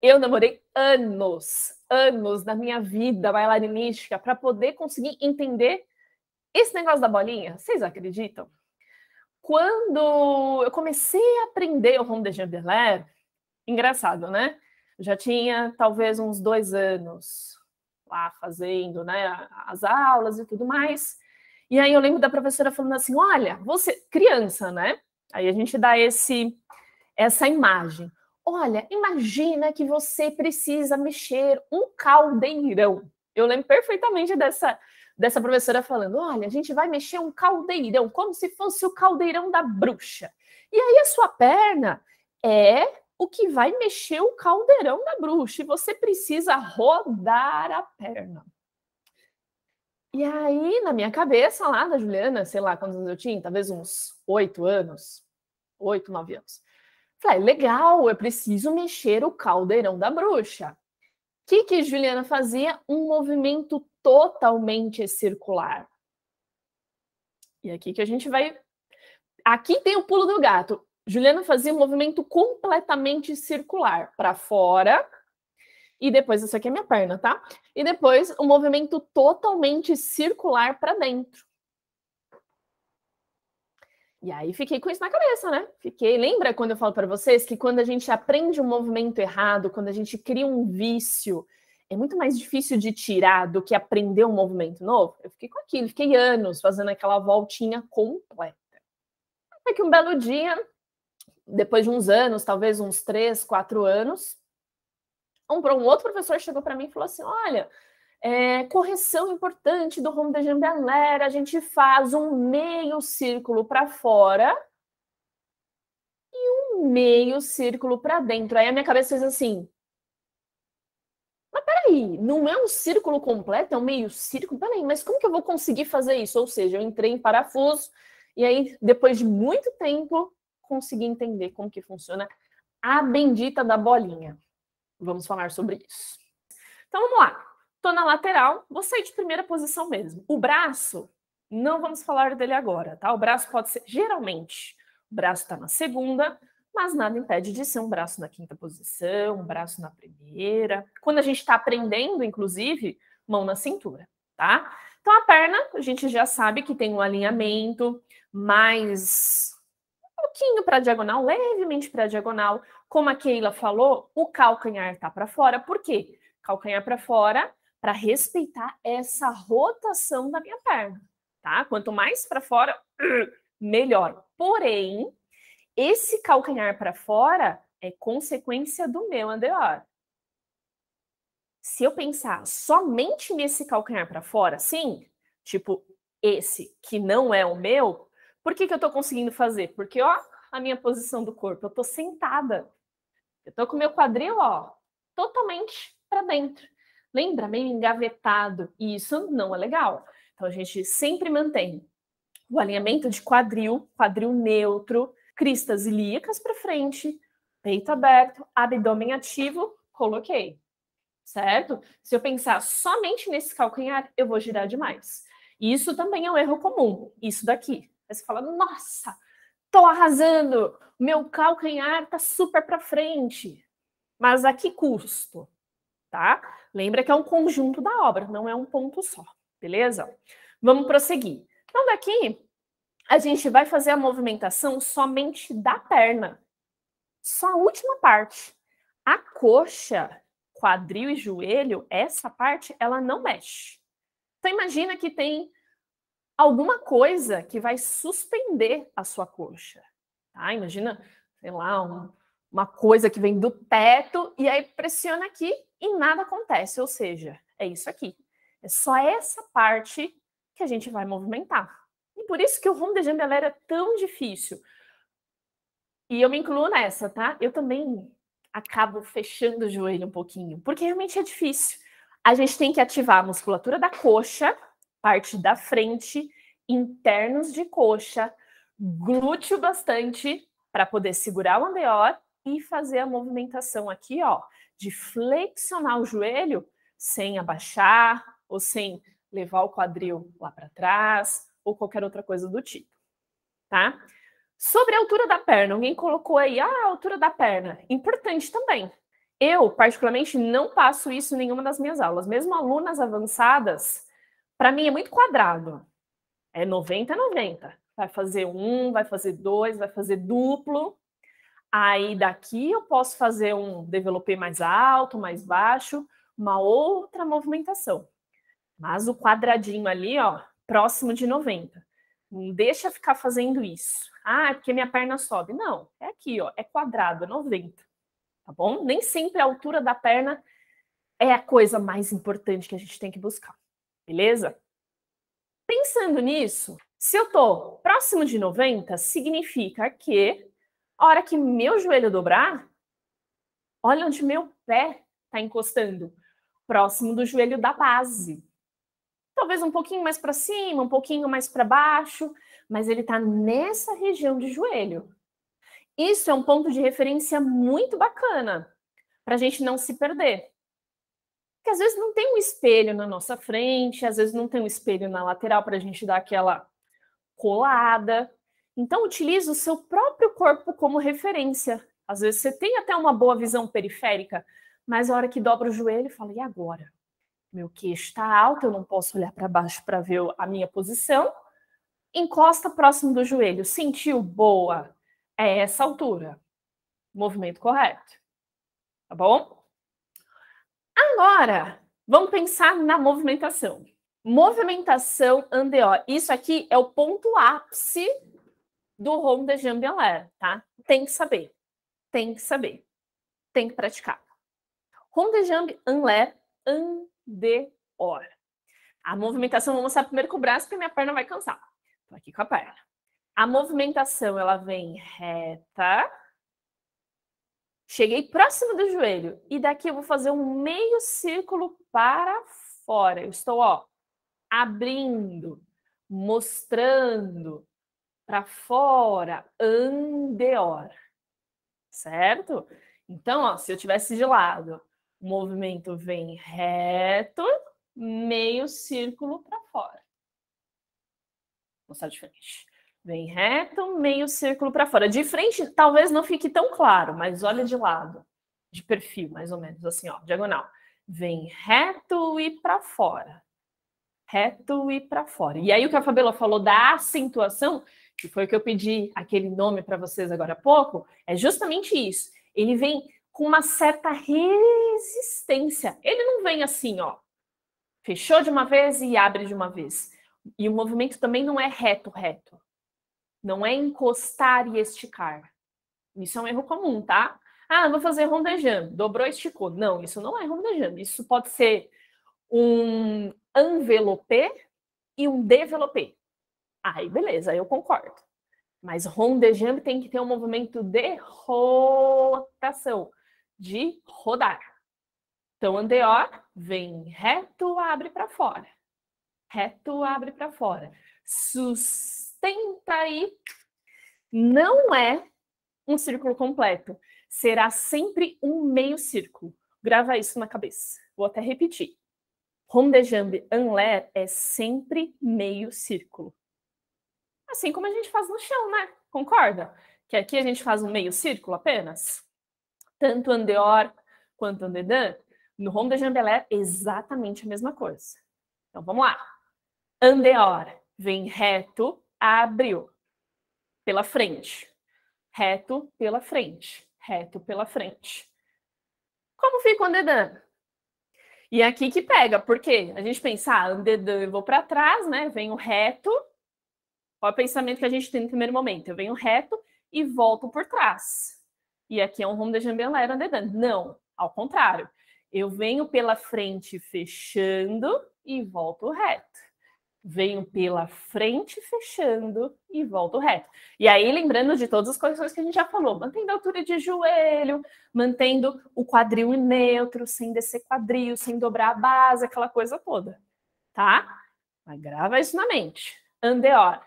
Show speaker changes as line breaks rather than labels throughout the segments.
Eu namorei anos, anos da minha vida bailarinística para poder conseguir entender esse negócio da bolinha. Vocês acreditam? Quando eu comecei a aprender o Rom de Jambelaire, engraçado, né? Eu já tinha talvez uns dois anos lá fazendo né, as aulas e tudo mais. E aí eu lembro da professora falando assim: olha, você, criança, né? Aí a gente dá esse essa imagem. Olha, imagina que você precisa mexer um caldeirão. Eu lembro perfeitamente dessa, dessa professora falando: olha, a gente vai mexer um caldeirão, como se fosse o caldeirão da bruxa. E aí a sua perna é o que vai mexer o caldeirão da bruxa, e você precisa rodar a perna. E aí, na minha cabeça lá da Juliana, sei lá quantos anos eu tinha, talvez uns oito anos, oito, nove anos, Falei, legal, eu preciso mexer o caldeirão da bruxa. O que, que Juliana fazia? Um movimento totalmente circular. E aqui que a gente vai. Aqui tem o pulo do gato. Juliana fazia um movimento completamente circular para fora. E depois, isso aqui é minha perna, tá? E depois um movimento totalmente circular para dentro. E aí fiquei com isso na cabeça, né? Fiquei. Lembra quando eu falo para vocês que quando a gente aprende um movimento errado, quando a gente cria um vício, é muito mais difícil de tirar do que aprender um movimento novo? Eu fiquei com aquilo, fiquei anos fazendo aquela voltinha completa. Até que um belo dia, depois de uns anos, talvez uns três, quatro anos, um, um outro professor chegou para mim e falou assim: Olha, é, correção importante do rumo da jambianera, a gente faz um meio círculo para fora e um meio círculo para dentro. Aí a minha cabeça fez assim, mas peraí, não é um círculo completo, é um meio círculo? Peraí, mas como que eu vou conseguir fazer isso? Ou seja, eu entrei em parafuso e aí, depois de muito tempo, consegui entender como que funciona a bendita da bolinha. Vamos falar sobre isso. Então, vamos lá na lateral, vou sair é de primeira posição mesmo. O braço, não vamos falar dele agora, tá? O braço pode ser, geralmente, o braço está na segunda, mas nada impede de ser um braço na quinta posição, um braço na primeira. Quando a gente está aprendendo, inclusive, mão na cintura, tá? Então a perna, a gente já sabe que tem um alinhamento mais um pouquinho para diagonal, levemente para diagonal. Como a Keila falou, o calcanhar tá para fora. Por quê? Calcanhar para fora para respeitar essa rotação da minha perna, tá? Quanto mais para fora, melhor. Porém, esse calcanhar para fora é consequência do meu andeor. Se eu pensar somente nesse calcanhar para fora, sim, tipo esse que não é o meu, por que, que eu tô conseguindo fazer? Porque, ó, a minha posição do corpo, eu tô sentada. Eu tô com o meu quadril, ó, totalmente para dentro. Lembra? Meio engavetado. E isso não é legal. Então a gente sempre mantém o alinhamento de quadril, quadril neutro, cristas ilíacas para frente, peito aberto, abdômen ativo, coloquei. Certo? Se eu pensar somente nesse calcanhar, eu vou girar demais. E isso também é um erro comum, isso daqui. Aí você fala: "Nossa, tô arrasando, meu calcanhar tá super para frente". Mas a que custo? tá? Lembra que é um conjunto da obra, não é um ponto só, beleza? Vamos prosseguir. Então, daqui, a gente vai fazer a movimentação somente da perna, só a última parte. A coxa, quadril e joelho, essa parte, ela não mexe. Então, imagina que tem alguma coisa que vai suspender a sua coxa. Tá? Imagina, sei lá, um, uma coisa que vem do teto e aí pressiona aqui e nada acontece, ou seja, é isso aqui. É só essa parte que a gente vai movimentar. E por isso que o home de galera é tão difícil. E eu me incluo nessa, tá? Eu também acabo fechando o joelho um pouquinho, porque realmente é difícil. A gente tem que ativar a musculatura da coxa, parte da frente, internos de coxa, glúteo bastante para poder segurar o andeor e fazer a movimentação aqui, ó, de flexionar o joelho sem abaixar ou sem levar o quadril lá para trás ou qualquer outra coisa do tipo, tá? Sobre a altura da perna, alguém colocou aí, ah, a altura da perna. Importante também. Eu, particularmente, não passo isso em nenhuma das minhas aulas. Mesmo alunas avançadas, para mim é muito quadrado. É 90 90. Vai fazer um, vai fazer dois, vai fazer duplo. Aí daqui eu posso fazer um developer mais alto, mais baixo, uma outra movimentação. Mas o quadradinho ali, ó, próximo de 90. Não deixa ficar fazendo isso. Ah, é porque minha perna sobe. Não, é aqui, ó, é quadrado, é 90. Tá bom? Nem sempre a altura da perna é a coisa mais importante que a gente tem que buscar. Beleza? Pensando nisso, se eu tô próximo de 90, significa que a hora que meu joelho dobrar, olha onde meu pé está encostando, próximo do joelho da base. Talvez um pouquinho mais para cima, um pouquinho mais para baixo, mas ele está nessa região de joelho. Isso é um ponto de referência muito bacana para a gente não se perder. Porque às vezes não tem um espelho na nossa frente, às vezes não tem um espelho na lateral para a gente dar aquela colada. Então, utilize o seu próprio corpo como referência. Às vezes você tem até uma boa visão periférica, mas a hora que dobra o joelho, fala: e agora? Meu queixo está alto, eu não posso olhar para baixo para ver a minha posição. Encosta próximo do joelho, sentiu boa? É essa altura. Movimento correto. Tá bom? Agora, vamos pensar na movimentação. Movimentação andeó. Isso aqui é o ponto ápice do de Honda Jambiolé, tá? Tem que saber, tem que saber, tem que praticar. de Jamb Anler Andeor. A movimentação, vou mostrar primeiro com o braço, porque minha perna vai cansar. Tô aqui com a perna. A movimentação, ela vem reta. Cheguei próximo do joelho. E daqui eu vou fazer um meio círculo para fora. Eu estou, ó, abrindo, mostrando, para fora, andeor, certo? Então, ó, se eu tivesse de lado, o movimento vem reto, meio círculo para fora. Vou mostrar de frente. Vem reto, meio círculo para fora. De frente, talvez não fique tão claro, mas olha de lado, de perfil, mais ou menos, assim, ó, diagonal. Vem reto e para fora. Reto e para fora. E aí o que a Fabela falou da acentuação que foi o que eu pedi aquele nome para vocês agora há pouco, é justamente isso. Ele vem com uma certa resistência. Ele não vem assim, ó, fechou de uma vez e abre de uma vez. E o movimento também não é reto, reto. Não é encostar e esticar. Isso é um erro comum, tá? Ah, vou fazer rondejando. Dobrou, esticou. Não, isso não é rondejando. Isso pode ser um envelope e um developer. Aí, beleza, eu concordo. Mas rondejando tem que ter um movimento de rotação, de rodar. Então, andeó vem reto, abre para fora. Reto, abre para fora. Sustenta aí. Não é um círculo completo. Será sempre um meio círculo. Grava isso na cabeça. Vou até repetir. Rondejambe anler é sempre meio círculo. Assim como a gente faz no chão, né? Concorda? Que aqui a gente faz um meio círculo apenas. Tanto andeor quanto andedan. No rombo da jambelé, exatamente a mesma coisa. Então vamos lá. Andeor vem reto, abriu pela frente. Reto pela frente. Reto pela frente. Como fica o andedan? E é aqui que pega, porque a gente pensa, ah, andedan eu vou para trás, né? Venho reto, qual é o pensamento que a gente tem no primeiro momento? Eu venho reto e volto por trás. E aqui é um rumo de jambelera andando. Não, ao contrário. Eu venho pela frente fechando e volto reto. Venho pela frente fechando e volto reto. E aí, lembrando de todas as correções que a gente já falou, mantendo a altura de joelho, mantendo o quadril neutro, sem descer quadril, sem dobrar a base, aquela coisa toda, tá? Mas grava isso na mente. Andeora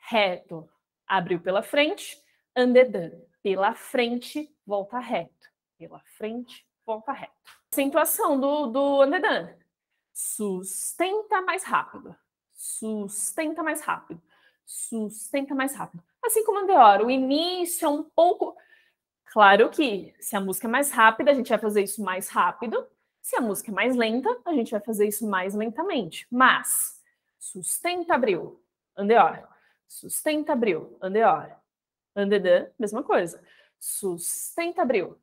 reto. Abriu pela frente, andedando. Pela frente, volta reto. Pela frente, volta reto. Acentuação do, do andedan. Sustenta mais rápido. Sustenta mais rápido. Sustenta mais rápido. Assim como andeora, o início é um pouco. Claro que se a música é mais rápida, a gente vai fazer isso mais rápido. Se a música é mais lenta, a gente vai fazer isso mais lentamente. Mas sustenta, abriu. Andeora. Sustenta abril, andeor. Andedã, mesma coisa. Sustenta abril.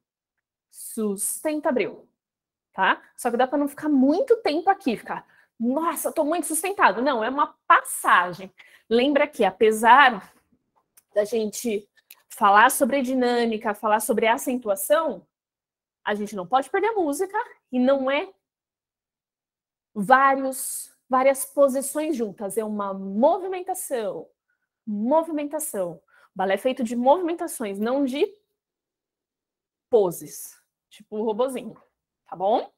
Sustenta abril. Tá? Só que dá para não ficar muito tempo aqui, ficar, nossa, estou muito sustentado. Não, é uma passagem. Lembra que apesar da gente falar sobre dinâmica, falar sobre acentuação, a gente não pode perder a música e não é vários várias posições juntas, é uma movimentação movimentação. O balé é feito de movimentações, não de poses, tipo o robozinho, tá bom?